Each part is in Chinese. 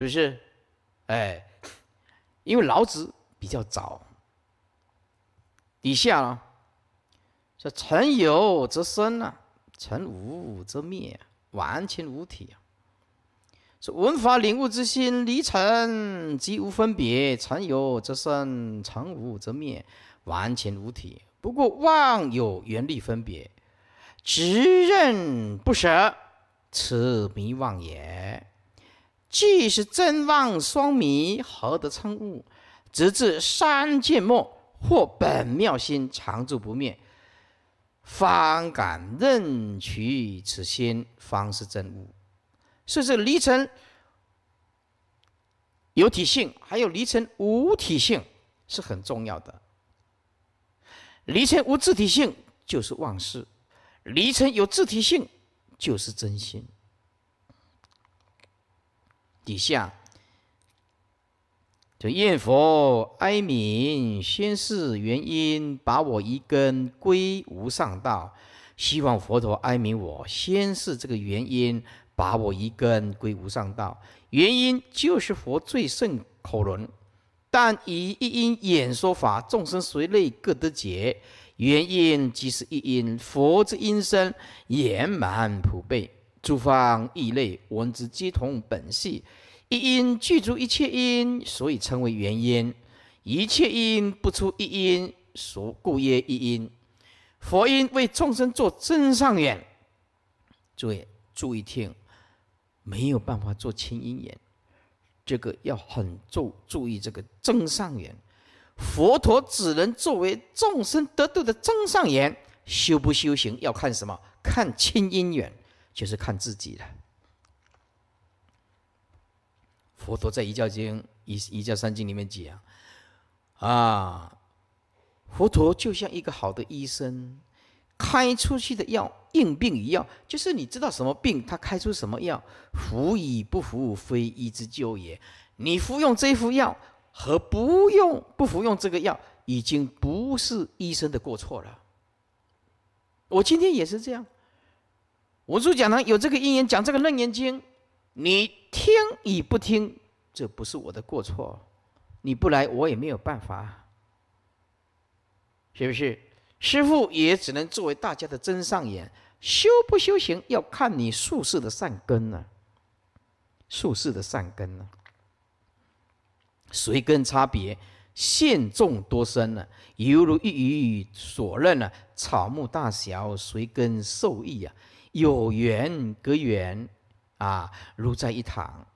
不是，哎，因为老子比较早。底下呢，说“成有则生啊，成无则灭，完全无体啊。”说“文法领悟之心离尘即无分别，成有则生，成无则灭，完全无体。不过妄有原力分别，执认不舍，此迷妄也。”既是真妄双迷，何得称悟？直至三界末，或本妙心常住不灭，方敢任取此心，方是真悟。所以离尘有体性，还有离尘无体性，是很重要的。离尘无自体性就是妄事，离尘有自体性就是真心。以下，这念佛哀悯，先是原因把我一根归无上道，希望佛陀哀悯我。先是这个原因把我一根归无上道，原因就是佛最胜口轮，但以一因演说法，众生随类各得解。原因即是一因，佛之音声圆满普被，诸方异类闻之皆同本性。一因具足一切因，所以称为原因。一切因不出一因，所故曰一因。佛因为众生做真上缘，诸位注意听，没有办法做清音缘，这个要很注注意这个真上缘。佛陀只能作为众生得度的真上缘，修不修行要看什么？看清音缘，就是看自己的。佛陀在《遗教经》《一一教三经》里面讲，啊，佛陀就像一个好的医生，开出去的药应病一药，就是你知道什么病，他开出什么药，服与不服，非医之救也。你服用这副药和不用不服用这个药，已经不是医生的过错了。我今天也是这样，我殊讲堂有这个因缘讲这个《楞严经》。你听与不听，这不是我的过错。你不来，我也没有办法。是不是？师傅也只能作为大家的真上眼。修不修行，要看你术士的善根呢。术士的善根呢？随根差别，现众多深呢，犹如一鱼所认呢。草木大小，随根受益啊，有缘隔远。啊，如在一堂，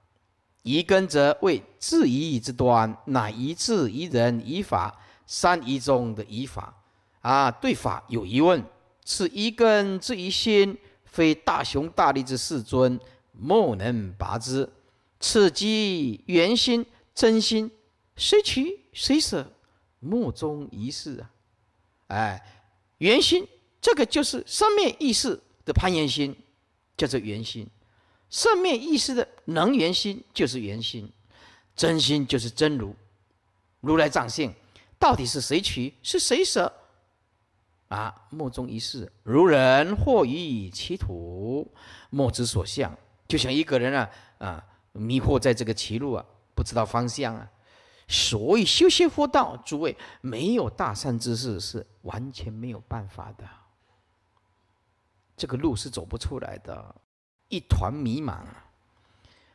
一根则为质疑之端，乃一字一人一法，三疑中的疑法啊。对法有疑问，此一根之疑心，非大雄大力之世尊莫能拔之。此即圆心真心，谁取谁舍，目中一事啊！哎，圆心，这个就是生命意识的攀缘心，叫做圆心。圣面意识的能圆心就是圆心，真心就是真如，如来藏性，到底是谁取，是谁舍？啊，莫衷一是，如人或于其土，莫知所向。就像一个人啊，啊，迷惑在这个歧路啊，不知道方向啊。所以修仙佛道，诸位没有大善之事，是完全没有办法的，这个路是走不出来的。一团迷茫，啊。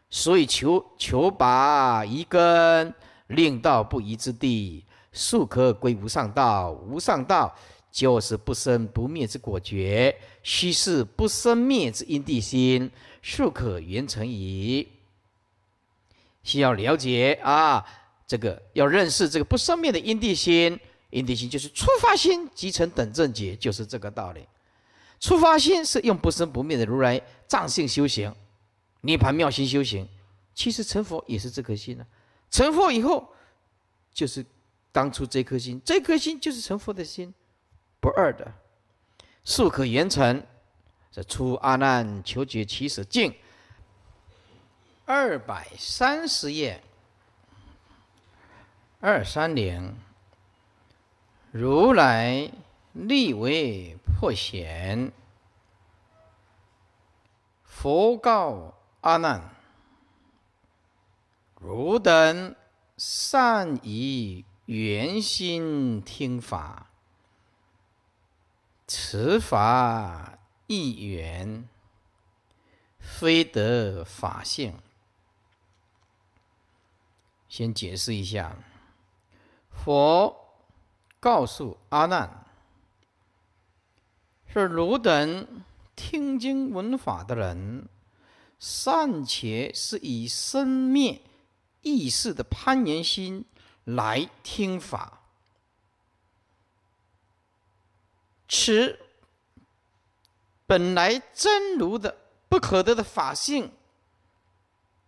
所以求求拔一根，令到不移之地，速可归无上道。无上道就是不生不灭之果觉，须是不生灭之因地心，速可圆成矣。需要了解啊，这个要认识这个不生灭的因地心，因地心就是出发心，即成等正解，就是这个道理。出发心是用不生不灭的如来藏性修行，涅盘妙心修行，其实成佛也是这颗心啊。成佛以后，就是当初这颗心，这颗心就是成佛的心，不二的，速可圆成。这出阿难求解起始境，二百三十页，二三零，如来。立为破险，佛告阿难：“汝等善以圆心听法，此法亦圆，非得法性。”先解释一下，佛告诉阿难。是汝等听经闻法的人，尚且是以生灭意识的攀缘心来听法，此本来真如的不可得的法性，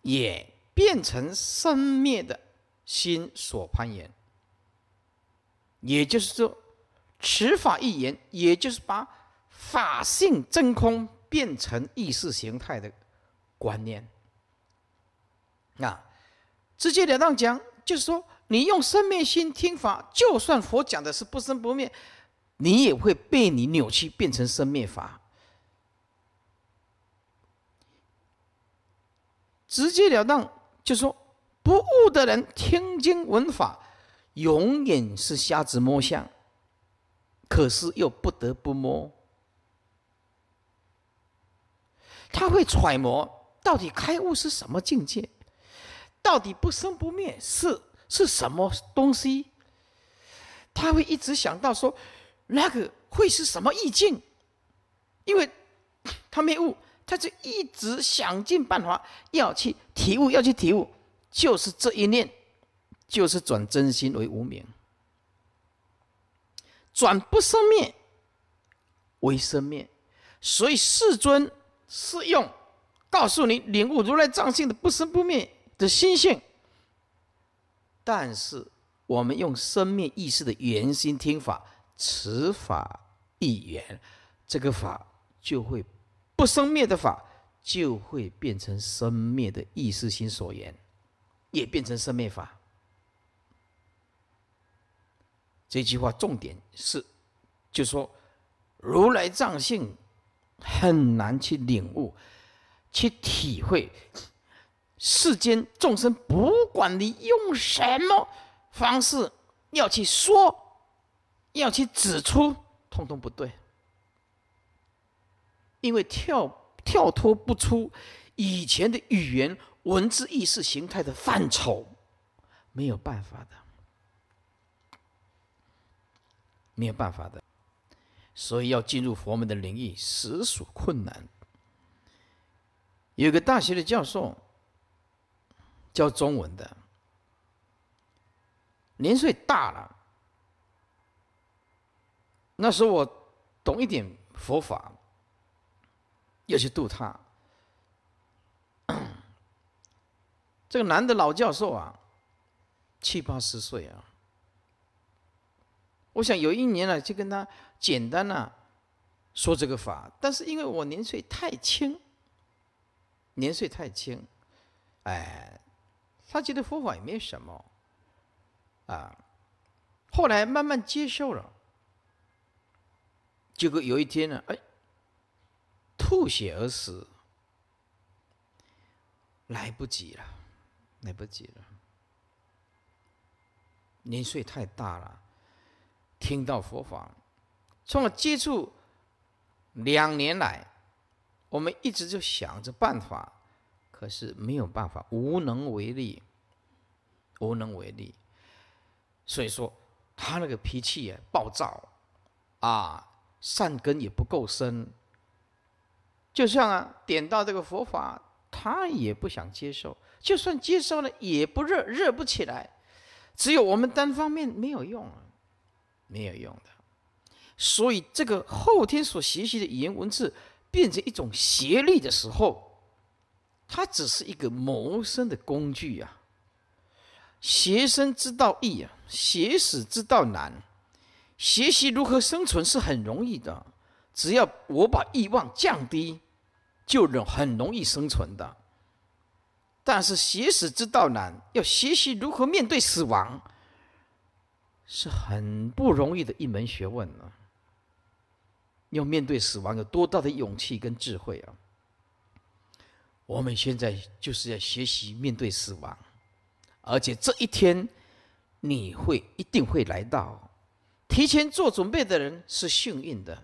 也变成生灭的心所攀缘。也就是说，此法一言，也就是把。法性真空变成意识形态的观念，啊，直截了当讲，就是说，你用生灭心听法，就算佛讲的是不生不灭，你也会被你扭曲变成生灭法。直截了当就说，不悟的人听经闻法，永远是瞎子摸象，可是又不得不摸。他会揣摩到底开悟是什么境界，到底不生不灭是是什么东西？他会一直想到说，那个会是什么意境？因为，他没悟，他就一直想尽办法要去体悟，要去体悟，就是这一念，就是转真心为无名，转不生灭为生灭，所以世尊。是用告诉你领悟如来藏性的不生不灭的心性，但是我们用生灭意识的圆心听法，此法一圆，这个法就会不生灭的法就会变成生灭的意识心所言，也变成生灭法。这句话重点是，就说如来藏性。很难去领悟，去体会，世间众生，不管你用什么方式要去说，要去指出，通通不对，因为跳跳脱不出以前的语言文字意识形态的范畴，没有办法的，没有办法的。所以要进入佛门的领域实属困难。有个大学的教授教中文的，年岁大了。那时候我懂一点佛法，要去度他。这个男的老教授啊，七八十岁啊。我想有一年呢，就跟他。简单呢，说这个法，但是因为我年岁太轻，年岁太轻，哎，他觉得佛法也没什么，啊，后来慢慢接受了，结果有一天呢，哎，吐血而死，来不及了，来不及了，年岁太大了，听到佛法。从我接触两年来，我们一直就想着办法，可是没有办法，无能为力，无能为力。所以说，他那个脾气也暴躁，啊，善根也不够深。就像啊，点到这个佛法，他也不想接受；就算接受了，也不热，热不起来。只有我们单方面没有用，没有用的。所以，这个后天所学习的语言文字，变成一种学力的时候，它只是一个谋生的工具呀。学生之道易啊，学死之道难。学习如何生存是很容易的，只要我把欲望降低，就能很容易生存的。但是，学死之道难，要学习如何面对死亡，是很不容易的一门学问呢。要面对死亡，有多大的勇气跟智慧啊！我们现在就是要学习面对死亡，而且这一天你会一定会来到。提前做准备的人是幸运的，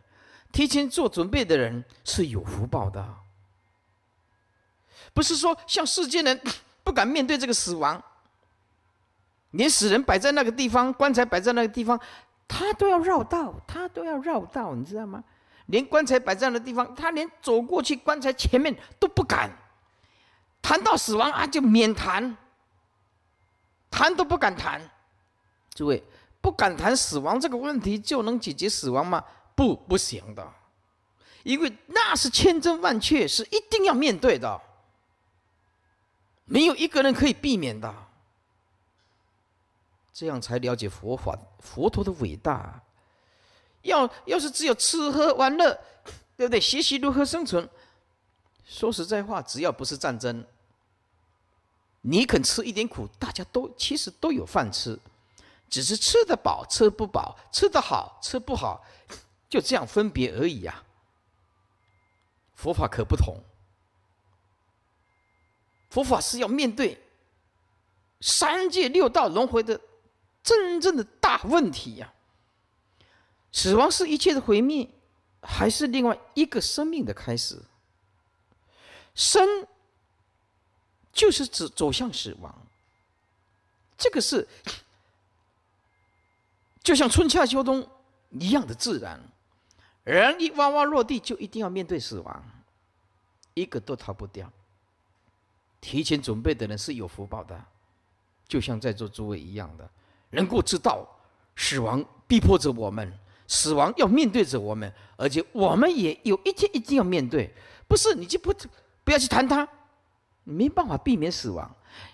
提前做准备的人是有福报的。不是说像世间人不敢面对这个死亡，连死人摆在那个地方，棺材摆在那个地方，他都要绕道，他都要绕道，你知道吗？连棺材摆葬的地方，他连走过去棺材前面都不敢。谈到死亡啊，就免谈，谈都不敢谈。诸位，不敢谈死亡这个问题，就能解决死亡吗？不，不行的，因为那是千真万确，是一定要面对的，没有一个人可以避免的。这样才了解佛法，佛陀的伟大。要要是只有吃喝玩乐，对不对？学习如何生存，说实在话，只要不是战争，你肯吃一点苦，大家都其实都有饭吃，只是吃得饱吃不饱，吃得好吃不好，就这样分别而已啊。佛法可不同，佛法是要面对三界六道轮回的真正的大问题呀。死亡是一切的毁灭，还是另外一个生命的开始？生就是指走向死亡，这个是就像春夏秋冬一样的自然。人一呱呱落地，就一定要面对死亡，一个都逃不掉。提前准备的人是有福报的，就像在座诸位一样的，能够知道死亡逼迫着我们。死亡要面对着我们，而且我们也有一天一定要面对。不是你就不不要去谈它，你没办法避免死亡。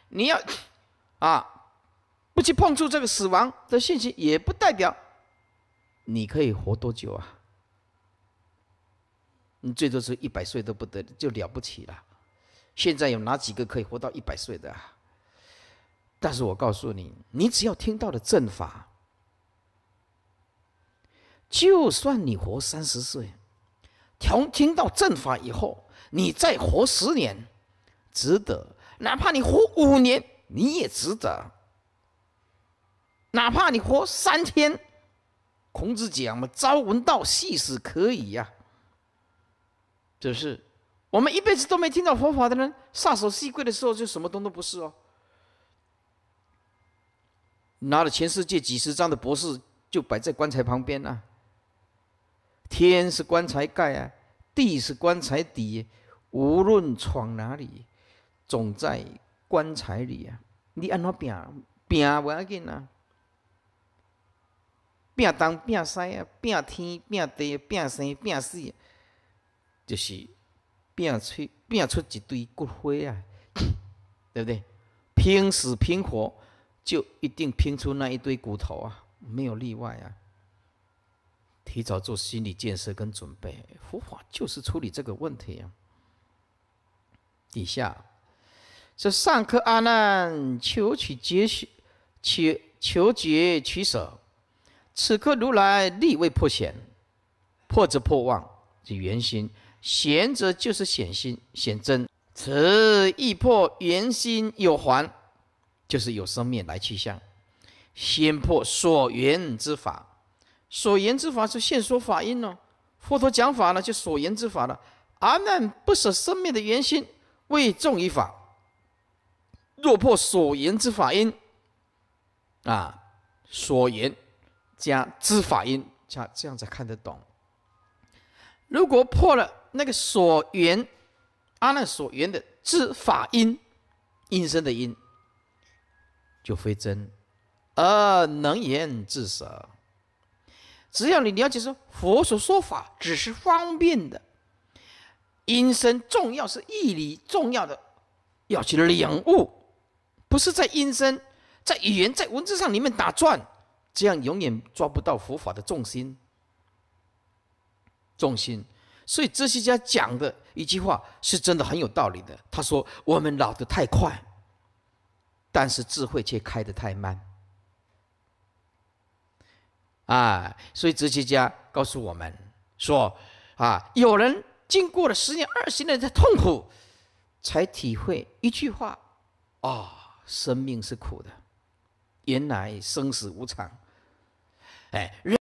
你要啊，不去碰触这个死亡的信息，也不代表你可以活多久啊。你最多是一百岁都不得，就了不起了。现在有哪几个可以活到一百岁的啊？但是我告诉你，你只要听到了正法。就算你活三十岁，从听到正法以后，你再活十年，值得；哪怕你活五年，你也值得；哪怕你活三天，孔子讲嘛，朝闻道，夕死可以呀。就是我们一辈子都没听到佛法的人，撒手西归的时候，就什么东东不是哦？拿了全世界几十张的博士，就摆在棺材旁边啊。天是棺材盖啊，地是棺材底，无论闯哪里，总在棺材里啊。你安怎拼？拼也无要紧啊，拼东拼西啊，拼天拼地，拼生拼死，就是拼出拼出一堆骨灰啊，对不对？拼死拼活，就一定拼出那一堆骨头啊，没有例外啊。提早做心理建设跟准备，佛法就是处理这个问题啊。底下，这上可阿难求取结许，求结取舍，此刻如来力未破显，破则破妄，是圆心；贤则就是显心，显真。此亦破圆心有还，就是有生命来去相，先破所缘之法。所言之法是现说法因哦，佛陀讲法呢，就所言之法了。阿难不舍生命的原心，为众依法。若破所言之法因，啊，所言加之法因，加这样才看得懂。如果破了那个所言，阿难所言的之法因，音声的音，就非真，而能言自舍。只要你了解说佛所说法只是方便的，音声重要是义理重要的，要去领悟，不是在音声、在语言、在文字上里面打转，这样永远抓不到佛法的重心。重心。所以哲学家讲的一句话是真的很有道理的。他说：“我们老得太快，但是智慧却开得太慢。”啊，所以哲学家告诉我们说，啊，有人经过了十年、二十年的痛苦，才体会一句话：啊，生命是苦的，原来生死无常。哎。